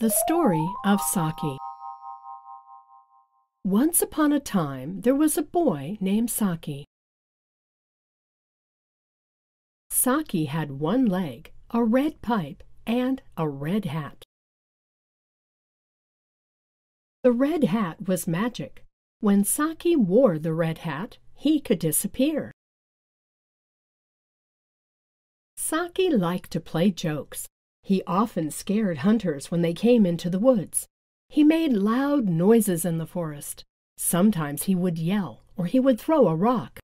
The Story of Saki Once upon a time, there was a boy named Saki. Saki had one leg, a red pipe, and a red hat. The red hat was magic. When Saki wore the red hat, he could disappear. Saki liked to play jokes. He often scared hunters when they came into the woods. He made loud noises in the forest. Sometimes he would yell, or he would throw a rock.